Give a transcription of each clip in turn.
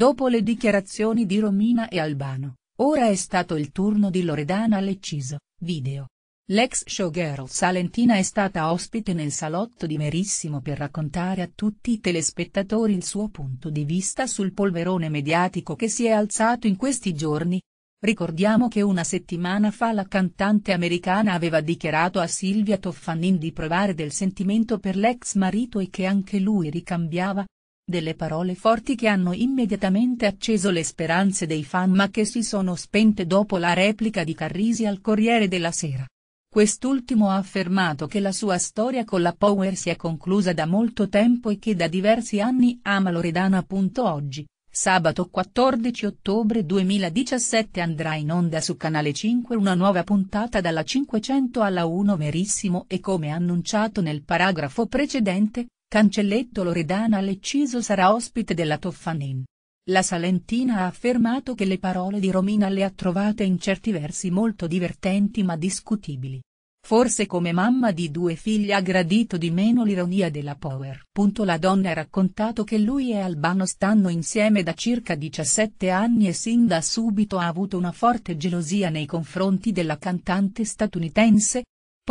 Dopo le dichiarazioni di Romina e Albano, ora è stato il turno di Loredana Lecciso, video. L'ex showgirl salentina è stata ospite nel salotto di Merissimo per raccontare a tutti i telespettatori il suo punto di vista sul polverone mediatico che si è alzato in questi giorni. Ricordiamo che una settimana fa la cantante americana aveva dichiarato a Silvia Toffanin di provare del sentimento per l'ex marito e che anche lui ricambiava, delle parole forti che hanno immediatamente acceso le speranze dei fan ma che si sono spente dopo la replica di Carrisi al Corriere della Sera. Quest'ultimo ha affermato che la sua storia con la Power si è conclusa da molto tempo e che da diversi anni ama Loredana. Oggi, sabato 14 ottobre 2017 andrà in onda su Canale 5 una nuova puntata dalla 500 alla 1 Verissimo e come annunciato nel paragrafo precedente, Cancelletto Loredana Lecciso sarà ospite della Toffanin. La Salentina ha affermato che le parole di Romina le ha trovate in certi versi molto divertenti ma discutibili. Forse come mamma di due figli ha gradito di meno l'ironia della Power. La donna ha raccontato che lui e Albano stanno insieme da circa 17 anni e sin da subito ha avuto una forte gelosia nei confronti della cantante statunitense,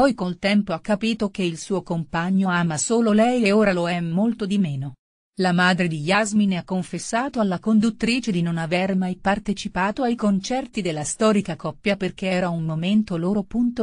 poi col tempo ha capito che il suo compagno ama solo lei e ora lo è molto di meno, la madre di Yasmin ha confessato alla conduttrice di non aver mai partecipato ai concerti della storica coppia perché era un momento loro.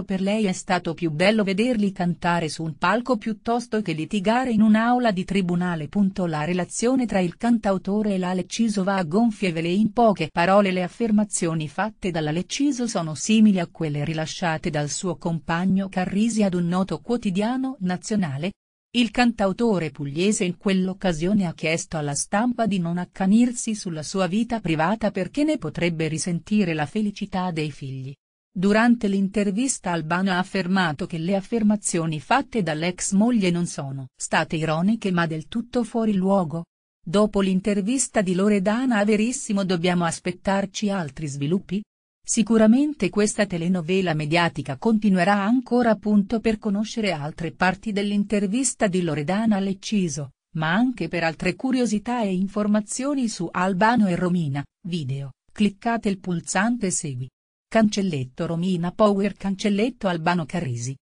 Per lei è stato più bello vederli cantare su un palco piuttosto che litigare in un'aula di tribunale. La relazione tra il cantautore e la Lecciso va a gonfie vele in poche parole le affermazioni fatte dalla Lecciso sono simili a quelle rilasciate dal suo compagno Carrisi ad un noto quotidiano nazionale, il cantautore pugliese in quell'occasione ha chiesto alla stampa di non accanirsi sulla sua vita privata perché ne potrebbe risentire la felicità dei figli. Durante l'intervista Albano ha affermato che le affermazioni fatte dall'ex moglie non sono state ironiche ma del tutto fuori luogo. Dopo l'intervista di Loredana a Verissimo dobbiamo aspettarci altri sviluppi? Sicuramente questa telenovela mediatica continuerà ancora appunto per conoscere altre parti dell'intervista di Loredana Lecciso, ma anche per altre curiosità e informazioni su Albano e Romina, video, cliccate il pulsante Segui. Cancelletto Romina Power Cancelletto Albano Carisi